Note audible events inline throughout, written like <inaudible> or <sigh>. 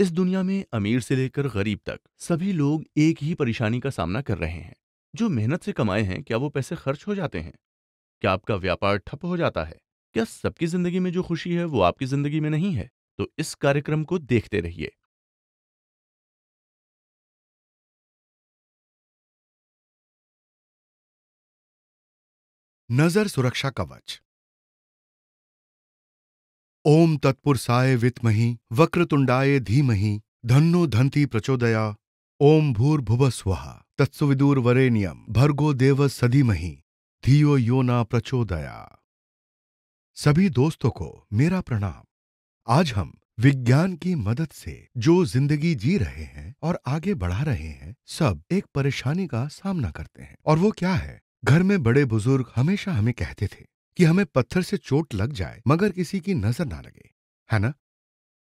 इस दुनिया में अमीर से लेकर गरीब तक सभी लोग एक ही परेशानी का सामना कर रहे हैं जो मेहनत से कमाए हैं क्या वो पैसे खर्च हो जाते हैं क्या आपका व्यापार ठप हो जाता है क्या सबकी जिंदगी में जो खुशी है वो आपकी जिंदगी में नहीं है तो इस कार्यक्रम को देखते रहिए नजर सुरक्षा कवच ओम साय वित्मही वक्रतुंडाय धीमहि धन्नो धन्ति प्रचोदया ओम भूर्भुव स्वाहा नियम भर्गो देव सदीमहि धियो यो ना प्रचोदया सभी दोस्तों को मेरा प्रणाम आज हम विज्ञान की मदद से जो जिंदगी जी रहे हैं और आगे बढ़ा रहे हैं सब एक परेशानी का सामना करते हैं और वो क्या है घर में बड़े बुजुर्ग हमेशा हमें कहते थे कि हमें पत्थर से चोट लग जाए मगर किसी की नजर ना लगे है ना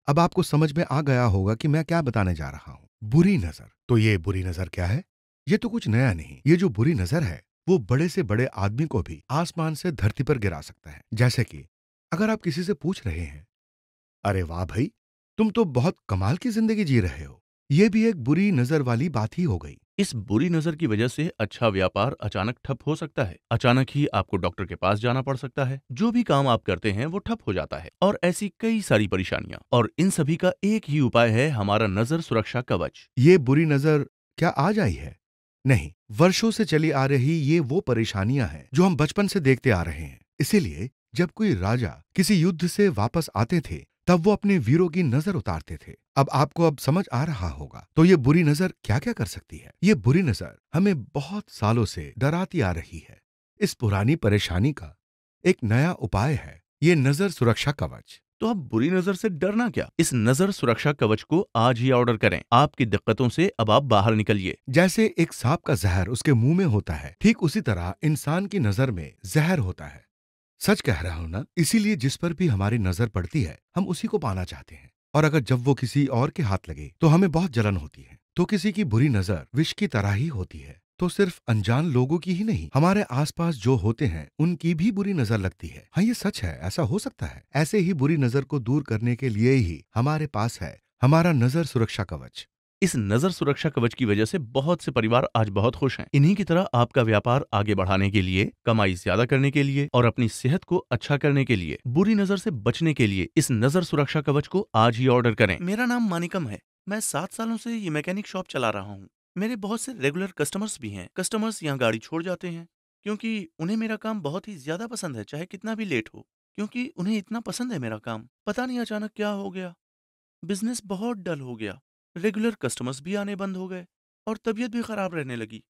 अब आपको समझ में आ गया होगा कि मैं क्या बताने जा रहा हूं बुरी नजर तो ये बुरी नजर क्या है ये तो कुछ नया नहीं ये जो बुरी नजर है वो बड़े से बड़े आदमी को भी आसमान से धरती पर गिरा सकता है जैसे कि अगर आप किसी से पूछ रहे हैं अरे वाह भाई तुम तो बहुत कमाल की जिंदगी जी रहे हो यह भी एक बुरी नजर वाली बात ही हो गई इस बुरी नज़र की वजह से अच्छा व्यापार अचानक ठप हो सकता है अचानक ही आपको डॉक्टर के पास जाना पड़ सकता है जो भी काम आप करते हैं वो ठप हो जाता है और ऐसी कई सारी परेशानियां और इन सभी का एक ही उपाय है हमारा नजर सुरक्षा कवच ये बुरी नजर क्या आज आई है नहीं वर्षों से चली आ रही ये वो परेशानियां हैं जो हम बचपन से देखते आ रहे हैं इसीलिए जब कोई राजा किसी युद्ध से वापस आते थे तब वो अपने वीरों की नजर उतारते थे अब आपको अब समझ आ रहा होगा तो ये बुरी नजर क्या क्या कर सकती है ये बुरी नजर हमें बहुत सालों से डराती आ रही है इस पुरानी परेशानी का एक नया उपाय है ये नजर सुरक्षा कवच तो अब बुरी नजर से डरना क्या इस नजर सुरक्षा कवच को आज ही ऑर्डर करें आपकी दिक्कतों से अब आप बाहर निकलिए जैसे एक सांप का जहर उसके मुंह में होता है ठीक उसी तरह इंसान की नजर में जहर होता है सच कह रहा हूं ना इसीलिए जिस पर भी हमारी नजर पड़ती है हम उसी को पाना चाहते हैं और अगर जब वो किसी और के हाथ लगे तो हमें बहुत जलन होती है तो किसी की बुरी नजर विष की तरह ही होती है तो सिर्फ अनजान लोगों की ही नहीं हमारे आसपास जो होते हैं उनकी भी बुरी नजर लगती है हाँ ये सच है ऐसा हो सकता है ऐसे ही बुरी नजर को दूर करने के लिए ही हमारे पास है हमारा नजर सुरक्षा कवच इस नजर सुरक्षा कवच की वजह से बहुत से परिवार आज बहुत खुश हैं इन्हीं की तरह आपका व्यापार आगे बढ़ाने के लिए कमाई ज्यादा करने के लिए और अपनी सेहत को अच्छा करने के लिए बुरी नजर से बचने के लिए इस नजर सुरक्षा कवच को आज ही ऑर्डर करें मेरा नाम मानिकम है मैं सात सालों से ये मैकेनिक शॉप चला रहा हूँ मेरे बहुत से रेगुलर कस्टमर्स भी हैं कस्टमर्स यहाँ गाड़ी छोड़ जाते हैं क्योंकि उन्हें मेरा काम बहुत ही ज्यादा पसंद है चाहे कितना भी लेट हो क्योंकि उन्हें इतना पसंद है मेरा काम पता नहीं अचानक क्या हो गया बिजनेस बहुत डल हो गया रेगुलर कस्टमर्स भी आने बंद हो गए और तबीयत भी खराब रहने लगी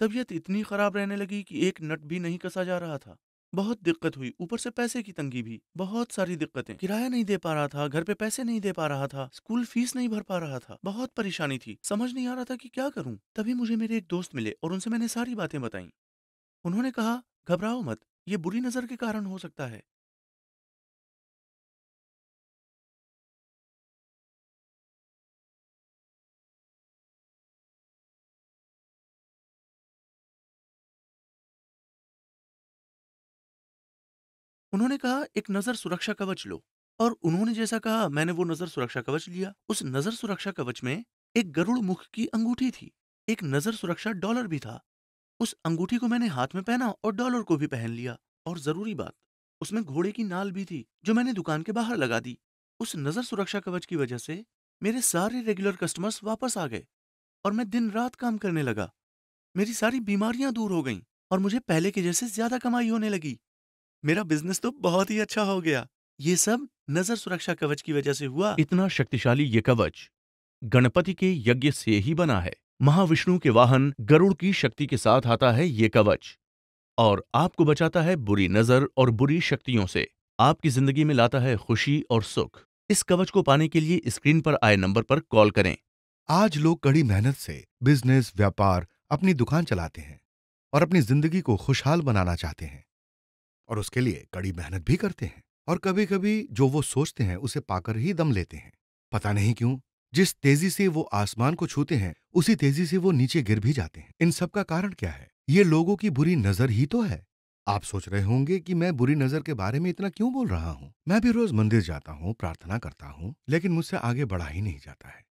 तबीयत इतनी खराब रहने लगी कि एक नट भी नहीं कसा जा रहा था बहुत दिक्कत हुई ऊपर से पैसे की तंगी भी बहुत सारी दिक्कतें किराया नहीं दे पा रहा था घर पे पैसे नहीं दे पा रहा था स्कूल फीस नहीं भर पा रहा था बहुत परेशानी थी समझ नहीं आ रहा था कि क्या करूं तभी मुझे मेरे एक दोस्त मिले और उनसे मैंने सारी बातें बताई उन्होंने कहा घबराओ मत ये बुरी नजर के कारण हो सकता है उन्होंने कहा एक नजर सुरक्षा कवच लो और उन्होंने जैसा कहा मैंने वो नजर सुरक्षा कवच लिया उस नजर सुरक्षा कवच में एक गरुड़ मुख की अंगूठी थी एक नजर सुरक्षा डॉलर भी था उस अंगूठी को मैंने हाथ में पहना और डॉलर को भी पहन लिया और जरूरी बात उसमें घोड़े की नाल भी थी जो मैंने दुकान के बाहर लगा दी उस नजर सुरक्षा कवच की वजह से मेरे सारे रेगुलर कस्टमर्स वापस आ गए और मैं दिन रात काम करने लगा मेरी सारी बीमारियां दूर हो गईं और मुझे पहले के जैसे ज्यादा कमाई होने लगी मेरा बिजनेस तो बहुत ही अच्छा हो गया ये सब नजर सुरक्षा कवच की वजह से हुआ इतना शक्तिशाली ये कवच गणपति के यज्ञ से ही बना है महाविष्णु के वाहन गरुड़ की शक्ति के साथ आता है ये कवच और आपको बचाता है बुरी नजर और बुरी शक्तियों से आपकी जिंदगी में लाता है खुशी और सुख इस कवच को पाने के लिए स्क्रीन पर आए नंबर पर कॉल करें आज लोग कड़ी मेहनत से बिजनेस व्यापार अपनी दुकान चलाते हैं और अपनी जिंदगी को खुशहाल बनाना चाहते हैं और उसके लिए कड़ी मेहनत भी करते हैं और कभी कभी जो वो सोचते हैं उसे पाकर ही दम लेते हैं पता नहीं क्यों जिस तेजी से वो आसमान को छूते हैं उसी तेजी से वो नीचे गिर भी जाते हैं इन सब का कारण क्या है ये लोगों की बुरी नजर ही तो है आप सोच रहे होंगे कि मैं बुरी नजर के बारे में इतना क्यों बोल रहा हूं मैं भी रोज मंदिर जाता हूं प्रार्थना करता हूं लेकिन मुझसे आगे बढ़ा ही नहीं जाता है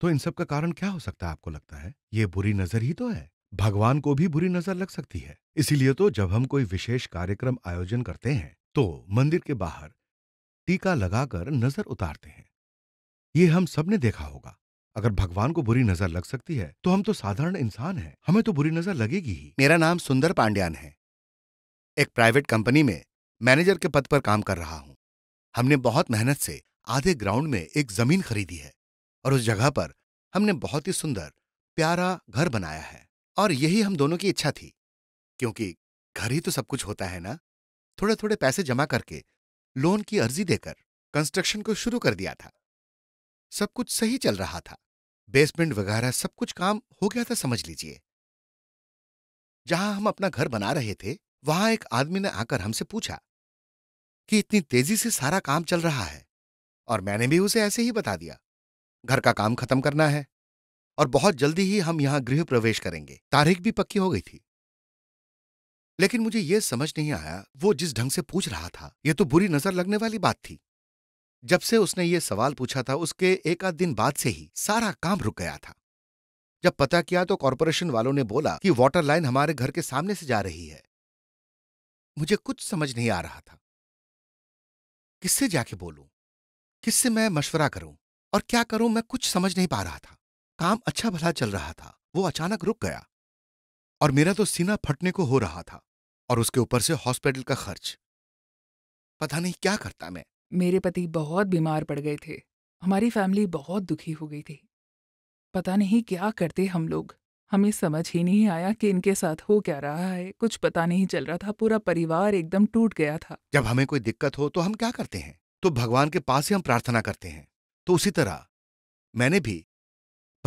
तो इन सब का कारण क्या हो सकता है आपको लगता है ये बुरी नजर ही तो है भगवान को भी बुरी नजर लग सकती है इसीलिए तो जब हम कोई विशेष कार्यक्रम आयोजन करते हैं तो मंदिर के बाहर टीका लगाकर नजर उतारते हैं ये हम सबने देखा होगा अगर भगवान को बुरी नजर लग सकती है तो हम तो साधारण इंसान हैं हमें तो बुरी नजर लगेगी ही मेरा नाम सुंदर पांड्यान है एक प्राइवेट कंपनी में मैनेजर के पद पर काम कर रहा हूं हमने बहुत मेहनत से आधे ग्राउंड में एक जमीन खरीदी है और उस जगह पर हमने बहुत ही सुंदर प्यारा घर बनाया है और यही हम दोनों की इच्छा थी क्योंकि घर ही तो सब कुछ होता है ना थोड़े थोड़े पैसे जमा करके लोन की अर्जी देकर कंस्ट्रक्शन को शुरू कर दिया था सब कुछ सही चल रहा था बेसमेंट वगैरह सब कुछ काम हो गया था समझ लीजिए जहां हम अपना घर बना रहे थे वहां एक आदमी ने आकर हमसे पूछा कि इतनी तेजी से सारा काम चल रहा है और मैंने भी उसे ऐसे ही बता दिया घर का काम खत्म करना है और बहुत जल्दी ही हम यहां गृह प्रवेश करेंगे तारीख भी पक्की हो गई थी लेकिन मुझे यह समझ नहीं आया वो जिस ढंग से पूछ रहा था यह तो बुरी नजर लगने वाली बात थी जब से उसने ये सवाल पूछा था उसके एक आध दिन बाद से ही सारा काम रुक गया था जब पता किया तो कॉरपोरेशन वालों ने बोला कि वाटर लाइन हमारे घर के सामने से जा रही है मुझे कुछ समझ नहीं आ रहा था किससे जाके बोलूं किससे मैं मशवरा करूं और क्या करूं मैं कुछ समझ नहीं पा रहा था काम अच्छा भला चल रहा था वो अचानक रुक गया और मेरा तो सीना फटने को हो रहा था और उसके ऊपर से हॉस्पिटल का खर्च पता नहीं क्या करता मैं मेरे पति बहुत बीमार पड़ गए थे हमारी फैमिली बहुत दुखी हो गई थी पता नहीं क्या करते हम लोग हमें समझ ही नहीं आया कि इनके साथ हो क्या रहा है कुछ पता नहीं चल रहा था पूरा परिवार एकदम टूट गया था जब हमें कोई दिक्कत हो तो हम क्या करते हैं तो भगवान के पास ही हम प्रार्थना करते हैं तो उसी तरह मैंने भी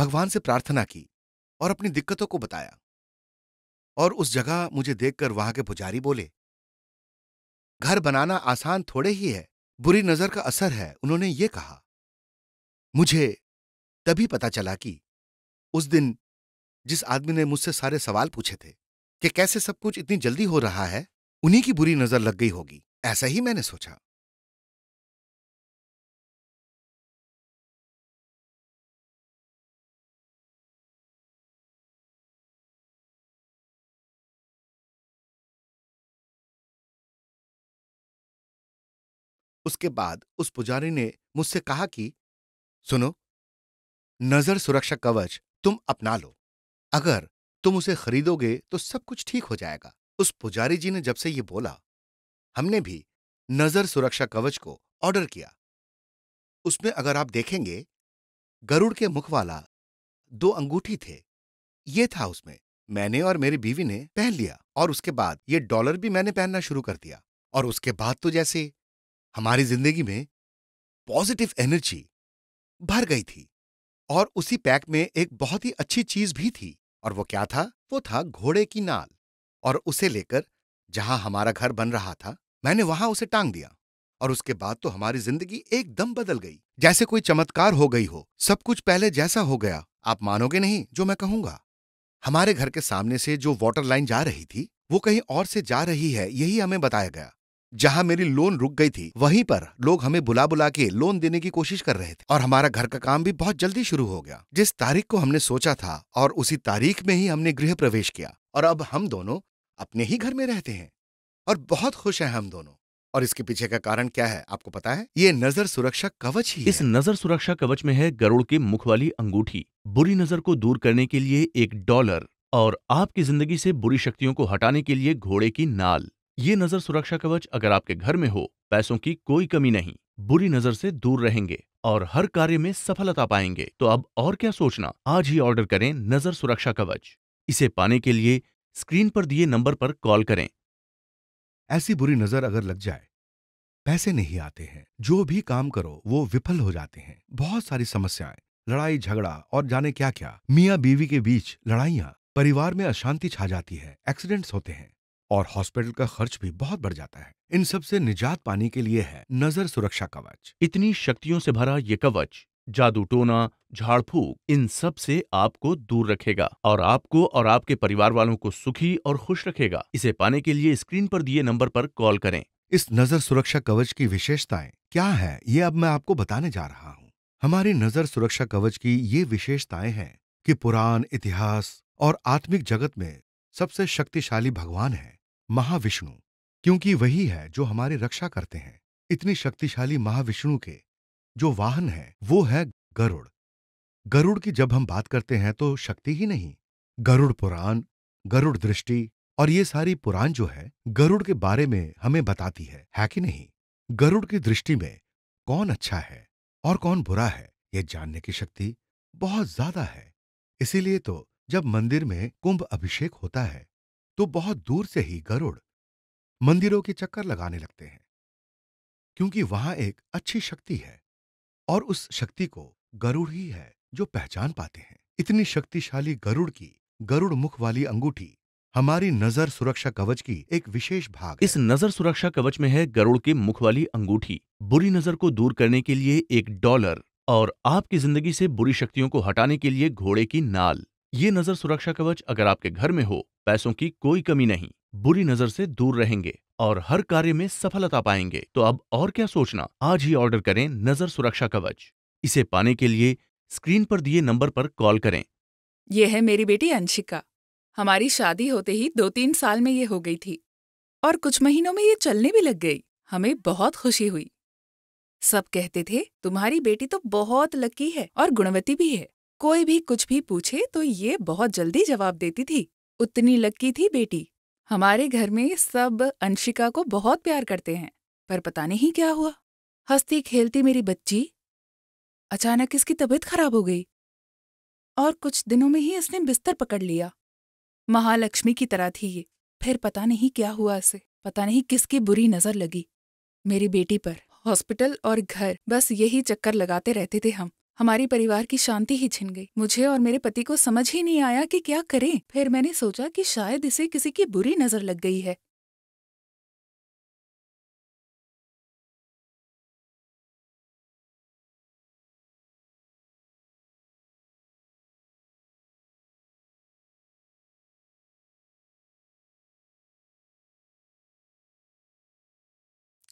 भगवान से प्रार्थना की और अपनी दिक्कतों को बताया और उस जगह मुझे देखकर वहां के पुजारी बोले घर बनाना आसान थोड़े ही है बुरी नजर का असर है उन्होंने ये कहा मुझे तभी पता चला कि उस दिन जिस आदमी ने मुझसे सारे सवाल पूछे थे कि कैसे सब कुछ इतनी जल्दी हो रहा है उन्हीं की बुरी नजर लग गई होगी ऐसा ही मैंने सोचा उसके बाद उस पुजारी ने मुझसे कहा कि सुनो नजर सुरक्षा कवच तुम अपना लो अगर तुम उसे खरीदोगे तो सब कुछ ठीक हो जाएगा उस पुजारी जी ने जब से ये बोला हमने भी नजर सुरक्षा कवच को ऑर्डर किया उसमें अगर आप देखेंगे गरुड़ के मुख वाला दो अंगूठी थे ये था उसमें मैंने और मेरी बीवी ने पहन लिया और उसके बाद ये डॉलर भी मैंने पहनना शुरू कर दिया और उसके बाद तो जैसे हमारी जिंदगी में पॉजिटिव एनर्जी भर गई थी और उसी पैक में एक बहुत ही अच्छी चीज भी थी और वो क्या था वो था घोड़े की नाल और उसे लेकर जहां हमारा घर बन रहा था मैंने वहां उसे टांग दिया और उसके बाद तो हमारी जिंदगी एकदम बदल गई जैसे कोई चमत्कार हो गई हो सब कुछ पहले जैसा हो गया आप मानोगे नहीं जो मैं कहूंगा हमारे घर के सामने से जो वाटर लाइन जा रही थी वो कहीं और से जा रही है यही हमें बताया गया जहाँ मेरी लोन रुक गई थी वहीं पर लोग हमें बुला बुला के लोन देने की कोशिश कर रहे थे और हमारा घर का काम भी बहुत जल्दी शुरू हो गया जिस तारीख को हमने सोचा था और उसी तारीख में ही हमने गृह प्रवेश किया और अब हम दोनों अपने ही घर में रहते हैं और बहुत खुश हैं हम दोनों और इसके पीछे का कारण क्या है आपको पता है ये नजर सुरक्षा कवच ही इस नजर सुरक्षा कवच में है गरुड़ के मुख वाली अंगूठी बुरी नजर को दूर करने के लिए एक डॉलर और आपकी जिंदगी से बुरी शक्तियों को हटाने के लिए घोड़े की नाल ये नजर सुरक्षा कवच अगर आपके घर में हो पैसों की कोई कमी नहीं बुरी नजर से दूर रहेंगे और हर कार्य में सफलता पाएंगे तो अब और क्या सोचना आज ही ऑर्डर करें नजर सुरक्षा कवच इसे पाने के लिए स्क्रीन पर दिए नंबर पर कॉल करें ऐसी बुरी नजर अगर लग जाए पैसे नहीं आते हैं जो भी काम करो वो विफल हो जाते हैं बहुत सारी समस्याएं लड़ाई झगड़ा और जाने क्या क्या मियाँ बीवी के बीच लड़ाइयाँ परिवार में अशांति छा जाती है एक्सीडेंट्स होते हैं और हॉस्पिटल का खर्च भी बहुत बढ़ जाता है इन सब से निजात पाने के लिए है नजर सुरक्षा कवच इतनी शक्तियों से भरा ये कवच जादू टोना झाड़ फूक इन सब से आपको दूर रखेगा और आपको और आपके परिवार वालों को सुखी और खुश रखेगा इसे पाने के लिए स्क्रीन पर दिए नंबर पर कॉल करें इस नजर सुरक्षा कवच की विशेषताएं क्या है ये अब मैं आपको बताने जा रहा हूँ हमारी नजर सुरक्षा कवच की ये विशेषताएं हैं कि पुराण इतिहास और आत्मिक जगत में सबसे शक्तिशाली भगवान है महाविष्णु क्योंकि वही है जो हमारी रक्षा करते हैं इतनी शक्तिशाली महाविष्णु के जो वाहन है वो है गरुड़ गरुड़ की जब हम बात करते हैं तो शक्ति ही नहीं गरुड़ पुराण गरुड़ दृष्टि और ये सारी पुराण जो है गरुड़ के बारे में हमें बताती है है कि नहीं गरुड़ की दृष्टि में कौन अच्छा है और कौन बुरा है यह जानने की शक्ति बहुत ज्यादा है इसीलिए तो जब मंदिर में कुंभ अभिषेक होता है तो बहुत दूर से ही गरुड़ मंदिरों के चक्कर लगाने लगते हैं क्योंकि वहां एक अच्छी शक्ति है और उस शक्ति को गरुड़ ही है जो पहचान पाते हैं इतनी शक्तिशाली गरुड़ की गरुड़ मुख वाली अंगूठी हमारी नजर सुरक्षा कवच की एक विशेष भाग इस नजर सुरक्षा कवच में है गरुड़ के मुख वाली अंगूठी बुरी नजर को दूर करने के लिए एक डॉलर और आपकी जिंदगी से बुरी शक्तियों को हटाने के लिए घोड़े की नाल ये नजर सुरक्षा कवच अगर आपके घर में हो पैसों की कोई कमी नहीं बुरी नजर से दूर रहेंगे और हर कार्य में सफलता पाएंगे तो अब और क्या सोचना आज ही ऑर्डर करें नजर सुरक्षा कवच इसे पाने के लिए स्क्रीन पर दिए नंबर पर कॉल करें यह है मेरी बेटी अंशिका हमारी शादी होते ही दो तीन साल में ये हो गई थी और कुछ महीनों में ये चलने भी लग गई हमें बहुत खुशी हुई सब कहते थे तुम्हारी बेटी तो बहुत लकी है और गुणवती भी है कोई भी कुछ भी पूछे तो ये बहुत जल्दी जवाब देती थी उतनी लक्की थी बेटी हमारे घर में सब अंशिका को बहुत प्यार करते हैं पर पता नहीं क्या हुआ हंसती खेलती मेरी बच्ची अचानक इसकी तबीयत खराब हो गई और कुछ दिनों में ही इसने बिस्तर पकड़ लिया महालक्ष्मी की तरह थी ये फिर पता नहीं क्या हुआ इसे पता नहीं किसकी बुरी नजर लगी मेरी बेटी पर हॉस्पिटल और घर बस यही चक्कर लगाते रहते थे हम हमारी परिवार की शांति ही छिन गई मुझे और मेरे पति को समझ ही नहीं आया कि क्या करें फिर मैंने सोचा कि शायद इसे किसी की बुरी नजर लग गई है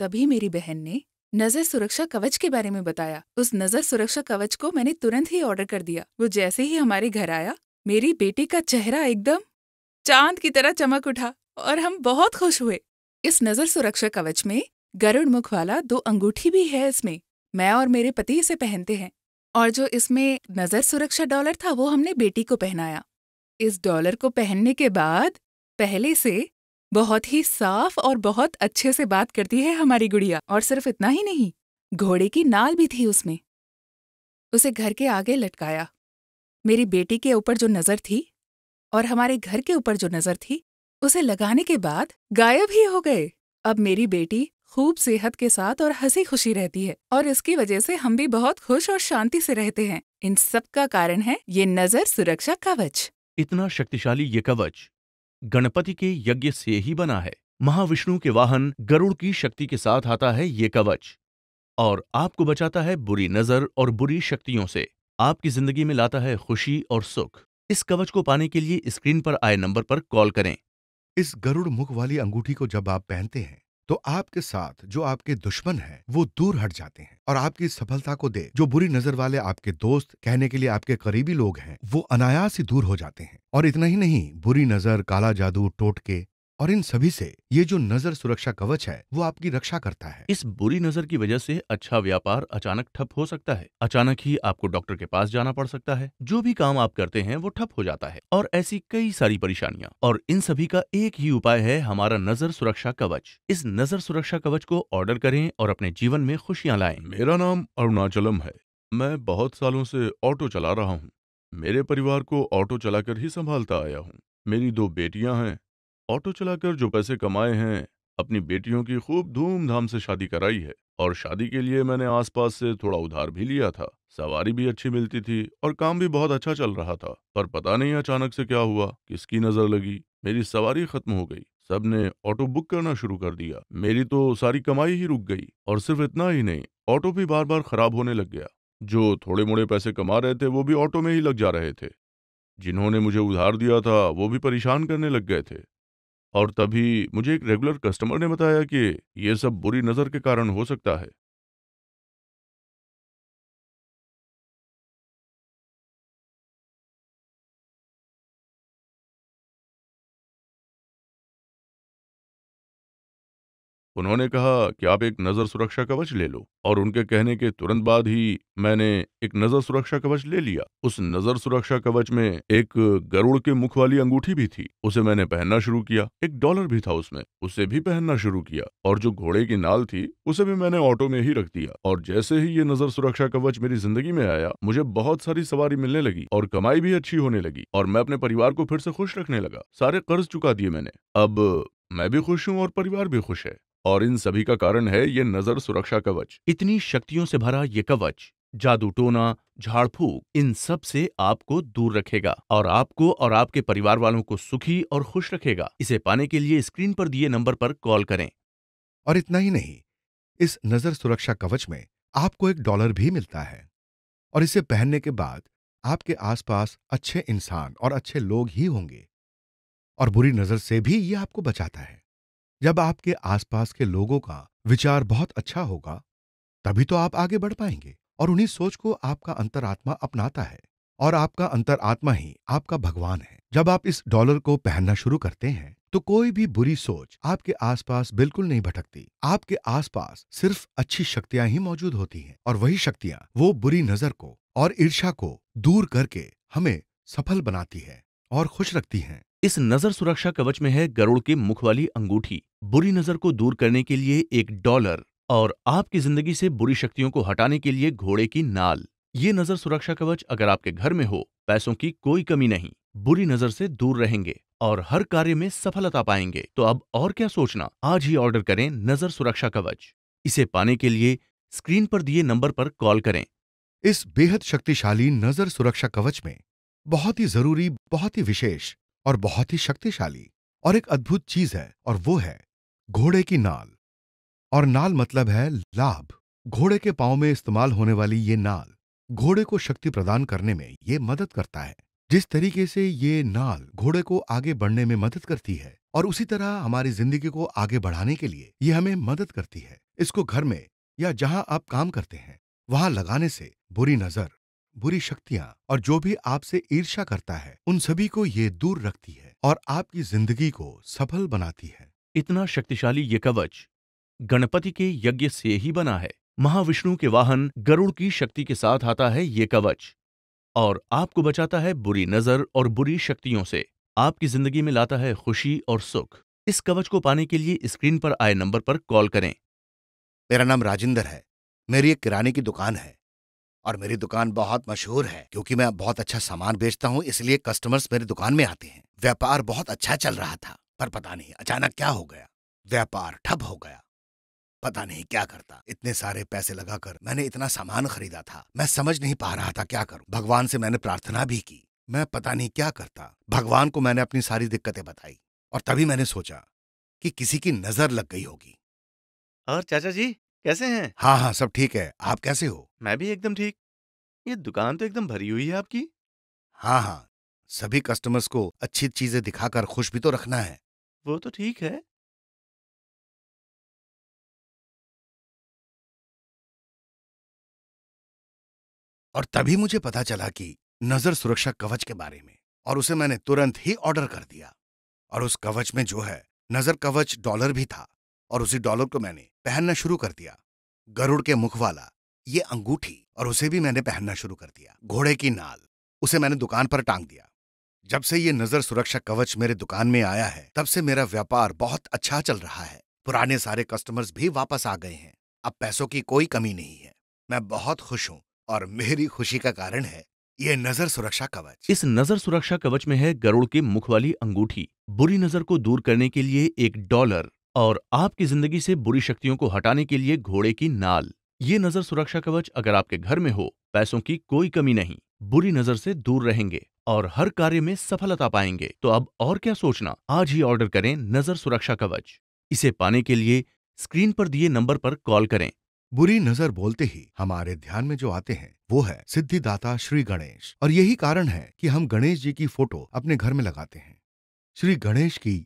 तभी मेरी बहन ने नजर सुरक्षा कवच के बारे में बताया उस नजर सुरक्षा कवच को मैंने तुरंत ही ऑर्डर कर दिया वो जैसे ही हमारे घर आया मेरी बेटी का चेहरा एकदम चांद की तरह चमक उठा और हम बहुत खुश हुए इस नजर सुरक्षा कवच में गरुड़ मुख वाला दो अंगूठी भी है इसमें मैं और मेरे पति इसे पहनते हैं और जो इसमें नजर सुरक्षा डॉलर था वो हमने बेटी को पहनाया इस डॉलर को पहनने के बाद पहले से बहुत ही साफ और बहुत अच्छे से बात करती है हमारी गुड़िया और सिर्फ इतना ही नहीं घोड़े की नाल भी थी उसमें उसे घर के आगे लटकाया मेरी बेटी के ऊपर जो नज़र थी और हमारे घर के ऊपर जो नज़र थी उसे लगाने के बाद गायब ही हो गए अब मेरी बेटी खूब सेहत के साथ और हंसी खुशी रहती है और इसकी वजह से हम भी बहुत खुश और शांति से रहते हैं इन सब का कारण है ये नजर सुरक्षा कवच इतना शक्तिशाली ये कवच गणपति के यज्ञ से ही बना है महाविष्णु के वाहन गरुड़ की शक्ति के साथ आता है ये कवच और आपको बचाता है बुरी नजर और बुरी शक्तियों से आपकी जिंदगी में लाता है खुशी और सुख इस कवच को पाने के लिए स्क्रीन पर आए नंबर पर कॉल करें इस गरुड़ मुख वाली अंगूठी को जब आप पहनते हैं तो आपके साथ जो आपके दुश्मन हैं वो दूर हट जाते हैं और आपकी सफलता को दे जो बुरी नजर वाले आपके दोस्त कहने के लिए आपके करीबी लोग हैं वो अनायास ही दूर हो जाते हैं और इतना ही नहीं बुरी नजर काला जादू टोटके और इन सभी से ये जो नजर सुरक्षा कवच है वो आपकी रक्षा करता है इस बुरी नजर की वजह से अच्छा व्यापार अचानक ठप हो सकता है अचानक ही आपको डॉक्टर के पास जाना पड़ सकता है जो भी काम आप करते हैं वो ठप हो जाता है और ऐसी कई सारी परेशानियाँ और इन सभी का एक ही उपाय है हमारा नजर सुरक्षा कवच इस नजर सुरक्षा कवच को ऑर्डर करें और अपने जीवन में खुशियां लाए मेरा नाम अरुणाचलम है मैं बहुत सालों से ऑटो चला रहा हूँ मेरे परिवार को ऑटो चलाकर ही संभालता आया हूँ मेरी दो बेटियां हैं ऑटो चलाकर जो पैसे कमाए हैं, अपनी बेटियों की खूब धूमधाम से शादी कराई है और शादी के लिए मैंने आस-पास से थोड़ा उधार भी लिया था। सवारी भी अच्छी मिलती थी और काम भी बहुत अच्छा चल रहा था, पर पता नहीं अचानक से क्या हुआ, किसकी नज़र लगी, मेरी सवारी खत्म हो गई। सबने ऑटो बुक करना शुरू कर दिया। मेरी तो सारी कमाई ही रुक गई और सिर्फ इतना ही नहीं, ऑटो भी बार-बार खराब होने लग गया। जो थोड़े-मोड़े पैसे कमा रहे थे, वो भी ऑटो में ही लग जा रहे थे। जिन्होंने मुझे उधार दिया था, वो भी परेशान करने लग गए थे। और तभी मुझे एक रेगुलर कस्टमर ने बताया कि ये सब बुरी नज़र के कारण हो सकता है। उन्होंने कहा कि आप एक नज़र सुरक्षा कवच ले लो और उनके कहने के तुरंत बाद ही मैंने एक नज़र सुरक्षा कवच ले लिया उस नज़र सुरक्षा कवच में एक गरुड़ के मुख वाली अंगूठी भी थी उसे मैंने पहनना शुरू किया एक डॉलर भी था उसमें उसे भी पहनना शुरू किया और जो घोड़े की नाल थी उसे भी मैंने ऑटो में ही रख दिया और जैसे ही ये नज़र सुरक्षा कवच मेरी जिंदगी में आया मुझे बहुत सारी सवारी मिलने लगी और कमाई भी अच्छी होने लगी और मैं अपने परिवार को फिर से खुश रखने लगा सारे कर्ज चुका दिए मैंने अब मैं भी खुश हूँ और परिवार भी खुश है और इन सभी का कारण है ये नजर सुरक्षा कवच इतनी शक्तियों से भरा ये कवच जादू टोना झाड़फूक इन सब से आपको दूर रखेगा और आपको और आपके परिवार वालों को सुखी और खुश रखेगा इसे पाने के लिए स्क्रीन पर दिए नंबर पर कॉल करें और इतना ही नहीं इस नजर सुरक्षा कवच में आपको एक डॉलर भी मिलता है और इसे पहनने के बाद आपके आसपास अच्छे इंसान और अच्छे लोग ही होंगे और बुरी नजर से भी ये आपको बचाता है जब आपके आसपास के लोगों का विचार बहुत अच्छा होगा तभी तो आप आगे बढ़ पाएंगे और उन्हीं सोच को आपका अंतरात्मा अपनाता है और आपका अंतरात्मा ही आपका भगवान है जब आप इस डॉलर को पहनना शुरू करते हैं तो कोई भी बुरी सोच आपके आसपास बिल्कुल नहीं भटकती आपके आसपास सिर्फ अच्छी शक्तियां ही मौजूद होती हैं और वही शक्तियां वो बुरी नजर को और ईर्षा को दूर करके हमें सफल बनाती है और खुश रखती हैं इस नजर सुरक्षा कवच में है गरुड़ के मुख वाली अंगूठी बुरी नजर को दूर करने के लिए एक डॉलर और आपकी जिंदगी से बुरी शक्तियों को हटाने के लिए घोड़े की नाल ये नजर सुरक्षा कवच अगर आपके घर में हो पैसों की कोई कमी नहीं बुरी नजर से दूर रहेंगे और हर कार्य में सफलता पाएंगे तो अब और क्या सोचना आज ही ऑर्डर करें नजर सुरक्षा कवच इसे पाने के लिए स्क्रीन पर दिए नंबर पर कॉल करें इस बेहद शक्तिशाली नजर सुरक्षा कवच में बहुत ही जरूरी बहुत ही विशेष और बहुत ही शक्तिशाली और एक अद्भुत चीज है और वो है घोड़े की नाल और नाल मतलब है लाभ घोड़े के पांव में इस्तेमाल होने वाली ये नाल घोड़े को शक्ति प्रदान करने में ये मदद करता है जिस तरीके से ये नाल घोड़े को आगे बढ़ने में मदद करती है और उसी तरह हमारी जिंदगी को आगे बढ़ाने के लिए ये हमें मदद करती है इसको घर में या जहां आप काम करते हैं वहां लगाने से बुरी नजर बुरी शक्तियां और जो भी आपसे ईर्षा करता है उन सभी को ये दूर रखती है और आपकी जिंदगी को सफल बनाती है इतना शक्तिशाली ये कवच गणपति के यज्ञ से ही बना है महाविष्णु के वाहन गरुड़ की शक्ति के साथ आता है ये कवच और आपको बचाता है बुरी नजर और बुरी शक्तियों से आपकी जिंदगी में लाता है खुशी और सुख इस कवच को पाने के लिए स्क्रीन पर आए नंबर पर कॉल करें मेरा नाम राजेंद्र है मेरी एक किराने की दुकान है और मेरी दुकान बहुत मशहूर है क्योंकि मैं बहुत अच्छा सामान बेचता हूँ इसलिए कस्टमर्स मेरी दुकान में आते हैं व्यापार बहुत अच्छा चल रहा था पर पता नहीं अचानक क्या हो गया व्यापार ठप हो गया पता नहीं क्या करता इतने सारे पैसे लगाकर मैंने इतना सामान खरीदा था मैं समझ नहीं पा रहा था क्या करूं भगवान से मैंने प्रार्थना भी की मैं पता नहीं क्या करता भगवान को मैंने अपनी सारी दिक्कतें बताई और तभी मैंने सोचा कि किसी की नजर लग गई होगी और चाचा जी कैसे हैं हाँ हाँ सब ठीक है आप कैसे हो मैं भी एकदम ठीक ये दुकान तो एकदम भरी हुई है आपकी हाँ हाँ सभी कस्टमर्स को अच्छी चीजें दिखाकर खुश भी तो रखना है वो तो ठीक है और तभी मुझे पता चला कि नजर सुरक्षा कवच के बारे में और उसे मैंने तुरंत ही ऑर्डर कर दिया और उस कवच में जो है नजर कवच डॉलर भी था और उसी डॉलर को मैंने पहनना शुरू कर दिया गरुड़ के मुख वाला ये अंगूठी और उसे भी मैंने पहनना शुरू कर दिया घोड़े की नाल उसे मैंने दुकान पर टांग दिया जब से ये नजर सुरक्षा कवच मेरे दुकान में आया है तब से मेरा व्यापार बहुत अच्छा चल रहा है पुराने सारे कस्टमर्स भी वापस आ गए हैं अब पैसों की कोई कमी नहीं है मैं बहुत खुश हूँ और मेरी खुशी का कारण है ये नजर सुरक्षा कवच इस नजर सुरक्षा कवच में है गरुड़ के मुख वाली अंगूठी बुरी नजर को दूर करने के लिए एक डॉलर और आपकी जिंदगी से बुरी शक्तियों को हटाने के लिए घोड़े की नाल ये नजर सुरक्षा कवच अगर आपके घर में हो पैसों की कोई कमी नहीं बुरी नजर से दूर रहेंगे और हर कार्य में सफलता पाएंगे तो अब और क्या सोचना आज ही ऑर्डर करें नजर सुरक्षा कवच इसे पाने के लिए स्क्रीन पर दिए नंबर पर कॉल करें बुरी नजर बोलते ही हमारे ध्यान में जो आते हैं वो है सिद्धिदाता श्री गणेश और यही कारण है कि हम गणेश जी की फोटो अपने घर में लगाते हैं श्री गणेश की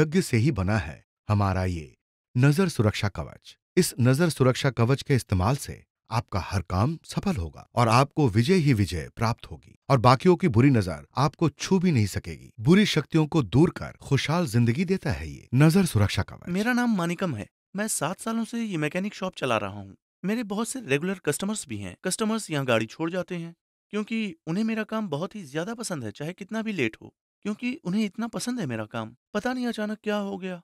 यज्ञ से ही बना है हमारा ये नजर सुरक्षा कवच इस नजर सुरक्षा कवच के इस्तेमाल से आपका हर काम सफल होगा और आपको विजय ही विजय प्राप्त होगी और बाकियों की बुरी नजर आपको छू भी नहीं सकेगी बुरी शक्तियों को दूर कर खुशहाल जिंदगी देता है ये नजर सुरक्षा कवच मेरा नाम मानिकम है मैं सात सालों से ये मैकेनिक शॉप चला रहा हूँ मेरे बहुत से रेगुलर कस्टमर्स भी हैं कस्टमर्स यहाँ गाड़ी छोड़ जाते हैं क्योंकि उन्हें मेरा काम बहुत ही ज्यादा पसंद है चाहे कितना भी लेट हो क्योंकि उन्हें इतना पसंद है मेरा काम पता नहीं अचानक क्या हो गया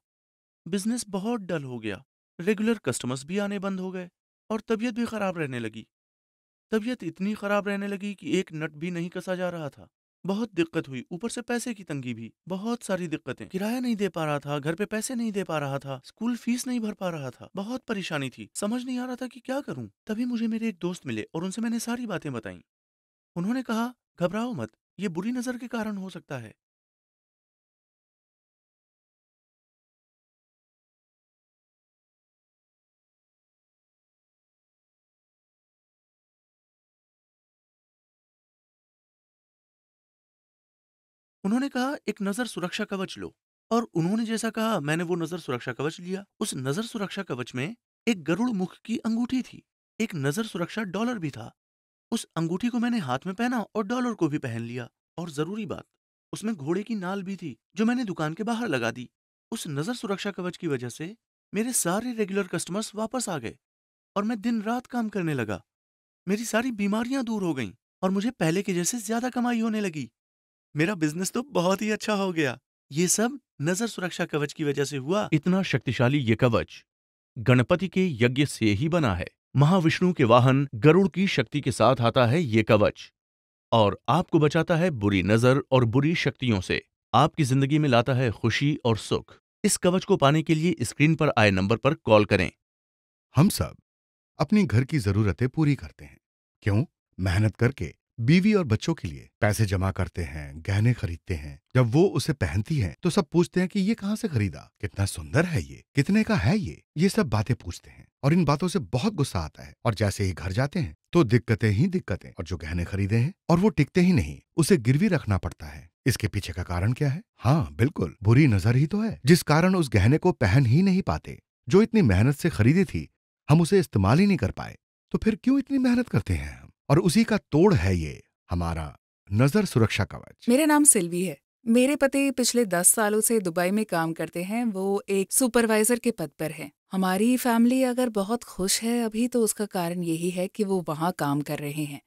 बिजनेस बहुत डल हो गया रेगुलर कस्टमर्स भी आने बंद हो गए और तबीयत भी खराब रहने लगी तबीयत इतनी खराब रहने लगी कि एक नट भी नहीं कसा जा रहा था बहुत दिक्कत हुई ऊपर से पैसे की तंगी भी बहुत सारी दिक्कतें किराया नहीं दे पा रहा था घर पे पैसे नहीं दे पा रहा था स्कूल फीस नहीं भर पा रहा था बहुत परेशानी थी समझ नहीं आ रहा था कि क्या करूं तभी मुझे मेरे एक दोस्त मिले और उनसे मैंने सारी बातें बताई उन्होंने कहा घबराओ मत ये बुरी नजर के कारण हो सकता है उन्होंने कहा एक नजर सुरक्षा कवच लो और उन्होंने जैसा कहा मैंने वो नजर सुरक्षा कवच लिया उस नजर सुरक्षा कवच में एक गरुड़ मुख की अंगूठी थी एक नजर सुरक्षा डॉलर भी था उस अंगूठी को मैंने हाथ में पहना और डॉलर को भी पहन लिया और जरूरी बात उसमें घोड़े की नाल भी थी जो मैंने दुकान के बाहर लगा दी उस नजर सुरक्षा कवच की वजह से मेरे सारे रेगुलर कस्टमर्स वापस आ गए और मैं दिन रात काम करने लगा मेरी सारी बीमारियां दूर हो गईं और मुझे पहले के जैसे ज्यादा कमाई होने लगी मेरा बिजनेस तो बहुत ही अच्छा हो गया ये सब नजर सुरक्षा कवच की वजह से हुआ इतना शक्तिशाली ये कवच गणपति के यज्ञ से ही बना है महाविष्णु के वाहन गरुड़ की शक्ति के साथ आता है ये कवच और आपको बचाता है बुरी नजर और बुरी शक्तियों से आपकी जिंदगी में लाता है खुशी और सुख इस कवच को पाने के लिए स्क्रीन पर आए नंबर पर कॉल करें हम सब अपने घर की जरूरतें पूरी करते हैं क्यों मेहनत करके बीवी और बच्चों के लिए पैसे जमा करते हैं गहने खरीदते हैं जब वो उसे पहनती हैं तो सब पूछते हैं कि ये कहाँ से खरीदा कितना सुंदर है ये कितने का है ये ये सब बातें पूछते हैं और इन बातों से बहुत गुस्सा आता है और जैसे ही घर जाते हैं तो दिक्कतें ही दिक्कतें और जो गहने खरीदे हैं और वो टिकते ही नहीं उसे गिरवी रखना पड़ता है इसके पीछे का कारण क्या है हाँ बिल्कुल बुरी नजर ही तो है जिस कारण उस गहने को पहन ही नहीं पाते जो इतनी मेहनत से खरीदी थी हम उसे इस्तेमाल ही नहीं कर पाए तो फिर क्यों इतनी मेहनत करते हैं और उसी का तोड़ है ये हमारा नजर सुरक्षा कवच मेरा नाम सिल्वी है मेरे पति पिछले दस सालों से दुबई में काम करते हैं वो एक सुपरवाइजर के पद पर हैं। हमारी फैमिली अगर बहुत खुश है अभी तो उसका कारण यही है कि वो वहाँ काम कर रहे हैं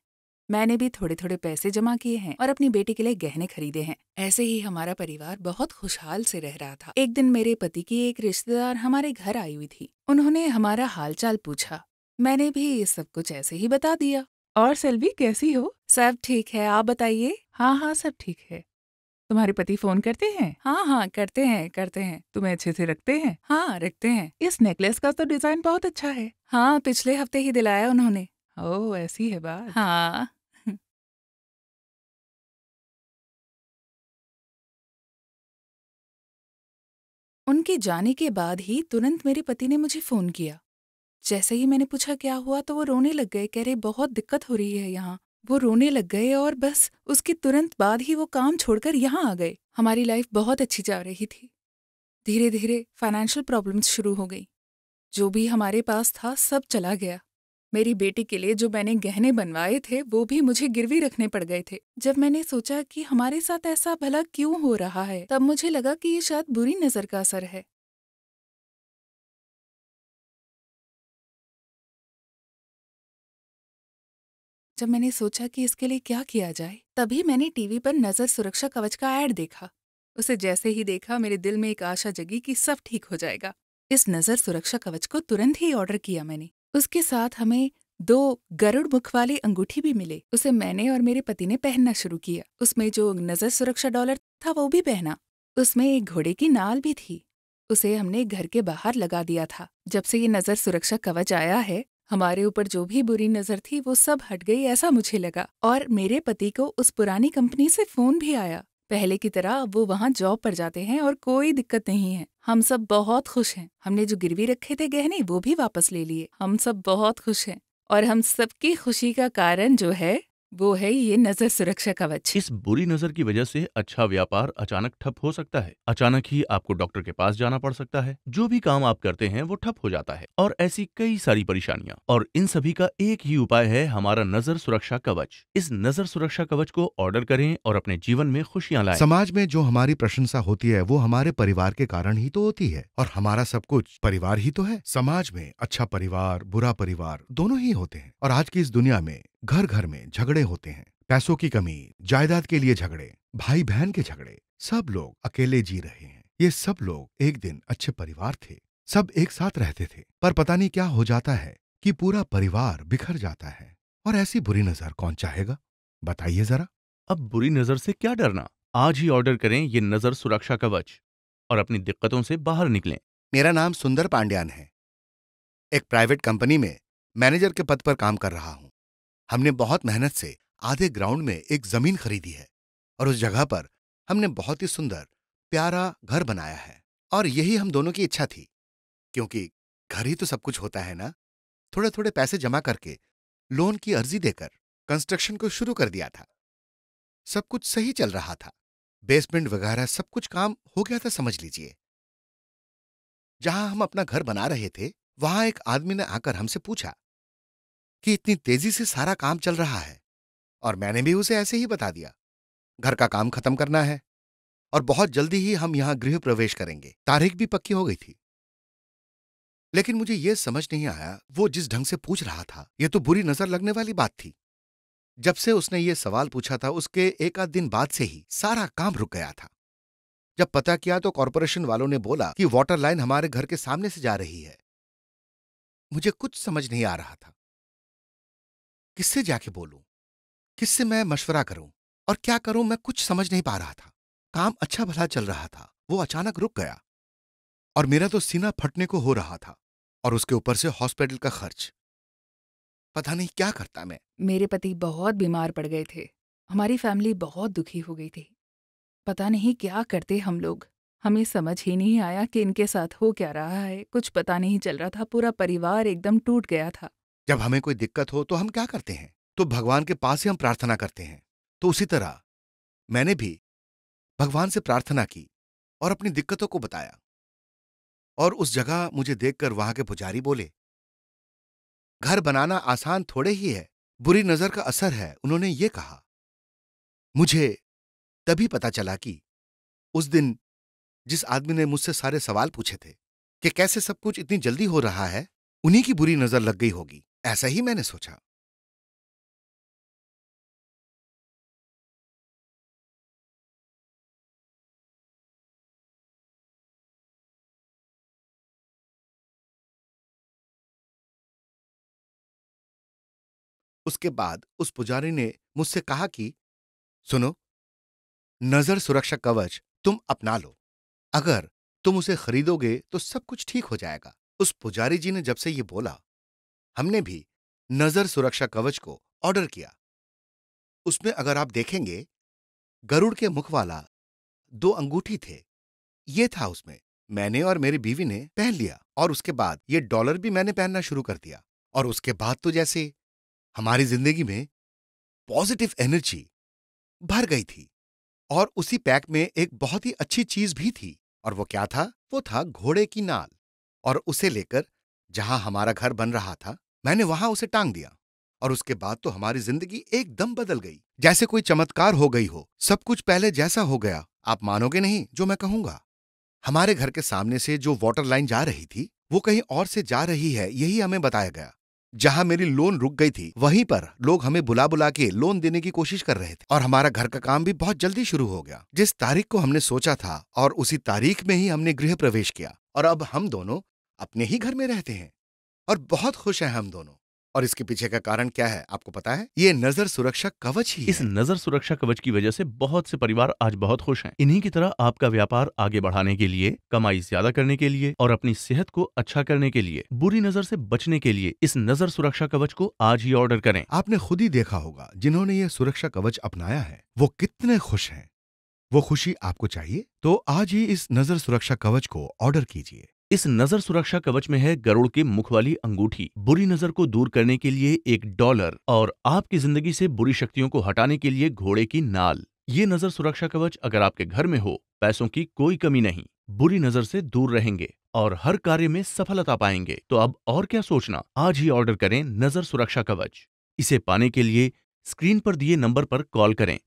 मैंने भी थोड़े थोड़े पैसे जमा किए हैं और अपनी बेटी के लिए गहने खरीदे हैं ऐसे ही हमारा परिवार बहुत खुशहाल से रह रहा था एक दिन मेरे पति की एक रिश्तेदार हमारे घर आई हुई थी उन्होंने हमारा हालचाल पूछा मैंने भी सब कुछ ऐसे ही बता दिया और सेल्वी कैसी हो सब ठीक है आप बताइए हाँ हाँ सब ठीक है तुम्हारे पति फोन करते हैं हाँ हाँ करते हैं करते हैं तुम्हें अच्छे से रखते हैं हाँ रखते हैं इस नेकलेस का तो डिजाइन बहुत अच्छा है हाँ पिछले हफ्ते ही दिलाया उन्होंने ओ ऐसी है बात हाँ <laughs> उनके जाने के बाद ही तुरंत मेरे पति ने मुझे फोन किया जैसे ही मैंने पूछा क्या हुआ तो वो रोने लग गए कह रहे बहुत दिक्कत हो रही है यहाँ वो रोने लग गए और बस उसके तुरंत बाद ही वो काम छोड़कर यहाँ आ गए हमारी लाइफ बहुत अच्छी जा रही थी धीरे धीरे फाइनेंशियल प्रॉब्लम्स शुरू हो गई जो भी हमारे पास था सब चला गया मेरी बेटी के लिए जो मैंने गहने बनवाए थे वो भी मुझे गिरवी रखने पड़ गए थे जब मैंने सोचा कि हमारे साथ ऐसा भला क्यों हो रहा है तब मुझे लगा कि ये शायद बुरी नज़र का असर है जब मैंने सोचा कि इसके लिए क्या किया जाए तभी मैंने टीवी पर नजर सुरक्षा कवच का ऐड देखा उसे जैसे ही देखा मेरे दिल में एक आशा जगी कि सब ठीक हो जाएगा इस नजर सुरक्षा कवच को तुरंत ही ऑर्डर किया मैंने उसके साथ हमें दो गरुड़ मुख वाली अंगूठी भी मिले उसे मैंने और मेरे पति ने पहनना शुरू किया उसमें जो नजर सुरक्षा डॉलर था वो भी पहना उसमें एक घोड़े की नाल भी थी उसे हमने घर के बाहर लगा दिया था जब से ये नजर सुरक्षा कवच आया है हमारे ऊपर जो भी बुरी नजर थी वो सब हट गई ऐसा मुझे लगा और मेरे पति को उस पुरानी कंपनी से फोन भी आया पहले की तरह अब वो वहाँ जॉब पर जाते हैं और कोई दिक्कत नहीं है हम सब बहुत खुश हैं हमने जो गिरवी रखे थे गहने वो भी वापस ले लिए हम सब बहुत खुश हैं और हम सबकी खुशी का कारण जो है वो है ये नजर सुरक्षा कवच इस बुरी नजर की वजह से अच्छा व्यापार अचानक ठप हो सकता है अचानक ही आपको डॉक्टर के पास जाना पड़ सकता है जो भी काम आप करते हैं वो ठप हो जाता है और ऐसी कई सारी परेशानियाँ और इन सभी का एक ही उपाय है हमारा नजर सुरक्षा कवच इस नजर सुरक्षा कवच को ऑर्डर करें और अपने जीवन में खुशियाँ लाए समाज में जो हमारी प्रशंसा होती है वो हमारे परिवार के कारण ही तो होती है और हमारा सब कुछ परिवार ही तो है समाज में अच्छा परिवार बुरा परिवार दोनों ही होते हैं और आज की इस दुनिया में घर घर में झगड़े होते हैं पैसों की कमी जायदाद के लिए झगड़े भाई बहन के झगड़े सब लोग अकेले जी रहे हैं ये सब लोग एक दिन अच्छे परिवार थे सब एक साथ रहते थे पर पता नहीं क्या हो जाता है कि पूरा परिवार बिखर जाता है और ऐसी बुरी नजर कौन चाहेगा बताइए जरा अब बुरी नजर से क्या डरना आज ही ऑर्डर करें ये नजर सुरक्षा कवच और अपनी दिक्कतों से बाहर निकलें मेरा नाम सुंदर पांड्यान है एक प्राइवेट कंपनी में मैनेजर के पद पर काम कर रहा हूं हमने बहुत मेहनत से आधे ग्राउंड में एक जमीन खरीदी है और उस जगह पर हमने बहुत ही सुंदर प्यारा घर बनाया है और यही हम दोनों की इच्छा थी क्योंकि घर ही तो सब कुछ होता है ना थोड़े थोड़े पैसे जमा करके लोन की अर्जी देकर कंस्ट्रक्शन को शुरू कर दिया था सब कुछ सही चल रहा था बेसमेंट वगैरह सब कुछ काम हो गया था समझ लीजिए जहां हम अपना घर बना रहे थे वहां एक आदमी ने आकर हमसे पूछा कि इतनी तेजी से सारा काम चल रहा है और मैंने भी उसे ऐसे ही बता दिया घर का काम खत्म करना है और बहुत जल्दी ही हम यहां गृह प्रवेश करेंगे तारीख भी पक्की हो गई थी लेकिन मुझे यह समझ नहीं आया वो जिस ढंग से पूछ रहा था यह तो बुरी नजर लगने वाली बात थी जब से उसने ये सवाल पूछा था उसके एक आध दिन बाद से ही सारा काम रुक गया था जब पता किया तो कॉरपोरेशन वालों ने बोला कि वाटर लाइन हमारे घर के सामने से जा रही है मुझे कुछ समझ नहीं आ रहा था किससे जाके बोलूं किससे मैं मशवरा करूं और क्या करूं मैं कुछ समझ नहीं पा रहा था काम अच्छा भला चल रहा था वो अचानक रुक गया और मेरा तो सीना फटने को हो रहा था और उसके ऊपर से हॉस्पिटल का खर्च पता नहीं क्या करता मैं मेरे पति बहुत बीमार पड़ गए थे हमारी फैमिली बहुत दुखी हो गई थी पता नहीं क्या करते हम लोग हमें समझ ही नहीं आया कि इनके साथ हो क्या रहा है कुछ पता नहीं चल रहा था पूरा परिवार एकदम टूट गया था जब हमें कोई दिक्कत हो तो हम क्या करते हैं तो भगवान के पास ही हम प्रार्थना करते हैं तो उसी तरह मैंने भी भगवान से प्रार्थना की और अपनी दिक्कतों को बताया और उस जगह मुझे देखकर वहां के पुजारी बोले घर बनाना आसान थोड़े ही है बुरी नजर का असर है उन्होंने ये कहा मुझे तभी पता चला कि उस दिन जिस आदमी ने मुझसे सारे सवाल पूछे थे कि कैसे सब कुछ इतनी जल्दी हो रहा है उन्हीं की बुरी नजर लग गई होगी ऐसा ही मैंने सोचा उसके बाद उस पुजारी ने मुझसे कहा कि सुनो नजर सुरक्षा कवच तुम अपना लो अगर तुम उसे खरीदोगे तो सब कुछ ठीक हो जाएगा उस पुजारी जी ने जब से ये बोला हमने भी नजर सुरक्षा कवच को ऑर्डर किया उसमें अगर आप देखेंगे गरुड़ के मुख वाला दो अंगूठी थे ये था उसमें मैंने और मेरी बीवी ने पहन लिया और उसके बाद ये डॉलर भी मैंने पहनना शुरू कर दिया और उसके बाद तो जैसे हमारी जिंदगी में पॉजिटिव एनर्जी भर गई थी और उसी पैक में एक बहुत ही अच्छी चीज भी थी और वो क्या था वो था घोड़े की नाल और उसे लेकर जहां हमारा घर बन रहा था मैंने वहां उसे टांग दिया और उसके बाद तो हमारी जिंदगी एकदम बदल गई जैसे कोई चमत्कार हो गई हो सब कुछ पहले जैसा हो गया आप मानोगे नहीं जो मैं कहूंगा हमारे घर के सामने से जो वाटर लाइन जा रही थी वो कहीं और से जा रही है यही हमें बताया गया जहां मेरी लोन रुक गई थी वहीं पर लोग हमें बुला बुला के लोन देने की कोशिश कर रहे थे और हमारा घर का काम भी बहुत जल्दी शुरू हो गया जिस तारीख को हमने सोचा था और उसी तारीख में ही हमने गृह प्रवेश किया और अब हम दोनों अपने ही घर में रहते हैं और बहुत खुश हैं हम दोनों और इसके पीछे का कारण क्या है आपको पता है ये नजर सुरक्षा कवच ही इस है। नजर सुरक्षा कवच की वजह से बहुत से परिवार आज बहुत खुश हैं इन्हीं की तरह आपका व्यापार आगे बढ़ाने के लिए कमाई ज्यादा करने के लिए और अपनी सेहत को अच्छा करने के लिए बुरी नजर से बचने के लिए इस नजर सुरक्षा कवच को आज ही ऑर्डर करें आपने खुद ही देखा होगा जिन्होंने ये सुरक्षा कवच अपनाया है वो कितने खुश हैं वो खुशी आपको चाहिए तो आज ही इस नजर सुरक्षा कवच को ऑर्डर कीजिए इस नजर सुरक्षा कवच में है गरुड़ के मुख वाली अंगूठी बुरी नजर को दूर करने के लिए एक डॉलर और आपकी जिंदगी से बुरी शक्तियों को हटाने के लिए घोड़े की नाल ये नजर सुरक्षा कवच अगर आपके घर में हो पैसों की कोई कमी नहीं बुरी नजर से दूर रहेंगे और हर कार्य में सफलता पाएंगे तो अब और क्या सोचना आज ही ऑर्डर करें नजर सुरक्षा कवच इसे पाने के लिए स्क्रीन पर दिए नंबर पर कॉल करें